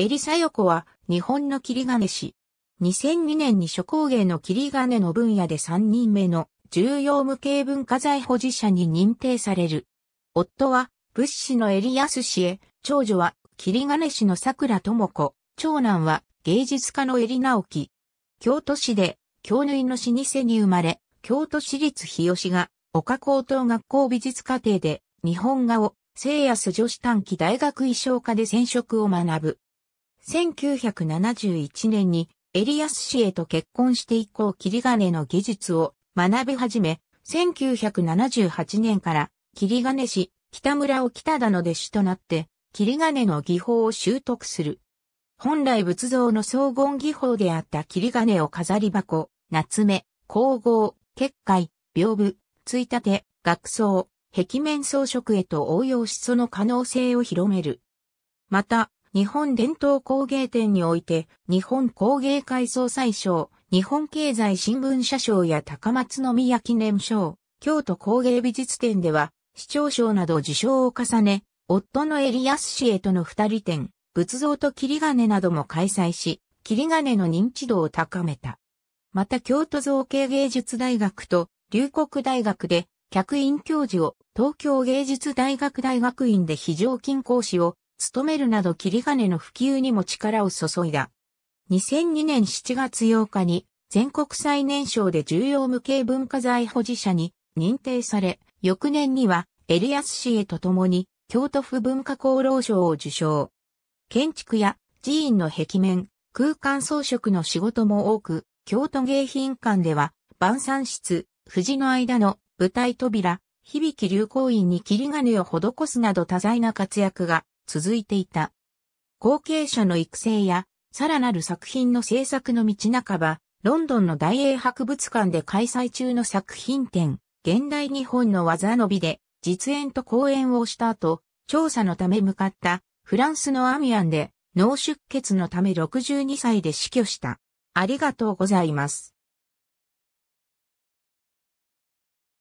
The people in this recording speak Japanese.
エリサヨコは日本の切り金師。2002年に諸工芸の切り金の分野で3人目の重要無形文化財保持者に認定される。夫は物資のエリヤス氏へ、長女は切り金師の桜智子、長男は芸術家のエリナオキ。京都市で京縫いの老舗に生まれ、京都市立日吉が岡高等学校美術課程で日本画を聖安女子短期大学衣装科で染色を学ぶ。1971年にエリアス氏へと結婚して以降切金の技術を学び始め、1978年から切金氏、北村を北田の弟子となって、切金の技法を習得する。本来仏像の荘厳技法であった切金を飾り箱、夏目、皇后、結界、屏風、ついたて、額装、壁面装飾へと応用しその可能性を広める。また、日本伝統工芸展において、日本工芸会総裁賞、日本経済新聞社賞や高松宮記念賞、京都工芸美術展では、市長賞など受賞を重ね、夫のエリアス氏へとの二人展、仏像と霧金なども開催し、霧金の認知度を高めた。また京都造形芸術大学と龍谷大学で客員教授を東京芸術大学大学院で非常勤講師を勤めるなど切り金の普及にも力を注いだ。2002年7月8日に全国最年少で重要無形文化財保持者に認定され、翌年にはエリアス氏へと共に京都府文化功労賞を受賞。建築や寺院の壁面、空間装飾の仕事も多く、京都芸品館では晩餐室、藤の間の舞台扉、響き流行院に切り金を施すなど多彩な活躍が続いていた。後継者の育成や、さらなる作品の制作の道半ば、ロンドンの大英博物館で開催中の作品展、現代日本の技のびで、実演と講演をした後、調査のため向かったフランスのアミアンで脳出血のため62歳で死去した。ありがとうございます。